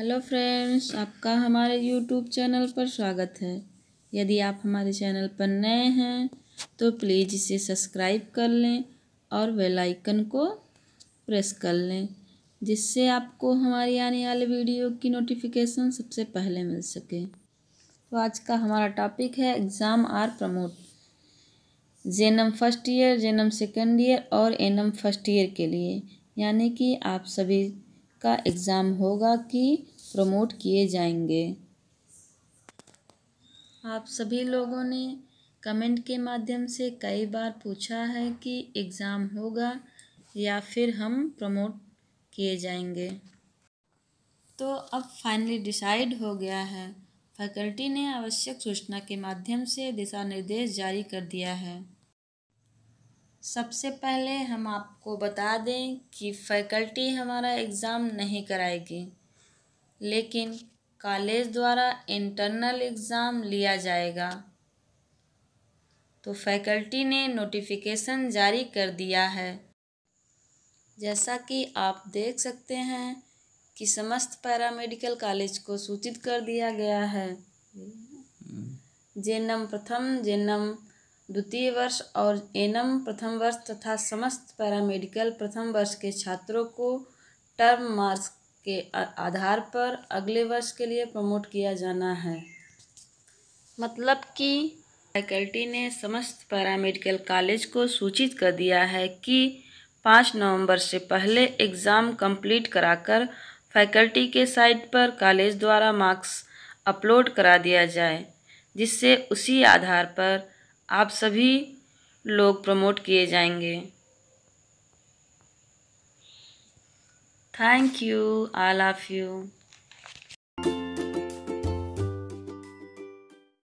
Hello friends आपका हमारे YouTube channel पर स्वागत है यदि आप हमारे चैनल पर नए हैं तो प्लीज़ इसे सब्सक्राइब कर लें और बेल आइकन को प्रेस कर लें जिससे आपको हमारी आने वाले वीडियो की नोटिफिकेशन सबसे पहले मिल सके तो आज का हमारा टॉपिक है exam or promote GNM first year GNM second year और एनम फर्स्ट ईयर के लिए यानी कि आप सभी का एग्ज़ाम होगा कि प्रमोट किए जाएंगे आप सभी लोगों ने कमेंट के माध्यम से कई बार पूछा है कि एग्ज़ाम होगा या फिर हम प्रमोट किए जाएंगे तो अब फाइनली डिसाइड हो गया है फैकल्टी ने आवश्यक सूचना के माध्यम से दिशा निर्देश जारी कर दिया है सबसे पहले हम आपको बता दें कि फैकल्टी हमारा एग्ज़ाम नहीं कराएगी लेकिन कॉलेज द्वारा इंटरनल एग्ज़ाम लिया जाएगा तो फैकल्टी ने नोटिफिकेशन जारी कर दिया है जैसा कि आप देख सकते हैं कि समस्त पैरामेडिकल कॉलेज को सूचित कर दिया गया है हम्म। जेनम प्रथम जेनम द्वितीय वर्ष और एनम प्रथम वर्ष तथा समस्त पैरामेडिकल प्रथम वर्ष के छात्रों को टर्म मार्क्स के आधार पर अगले वर्ष के लिए प्रमोट किया जाना है मतलब कि फैकल्टी ने समस्त पैरामेडिकल कॉलेज को सूचित कर दिया है कि पाँच नवंबर से पहले एग्ज़ाम कंप्लीट कराकर फैकल्टी के साइट पर कॉलेज द्वारा मार्क्स अपलोड करा दिया जाए जिससे उसी आधार पर आप सभी लोग प्रमोट किए जाएंगे thank you I love you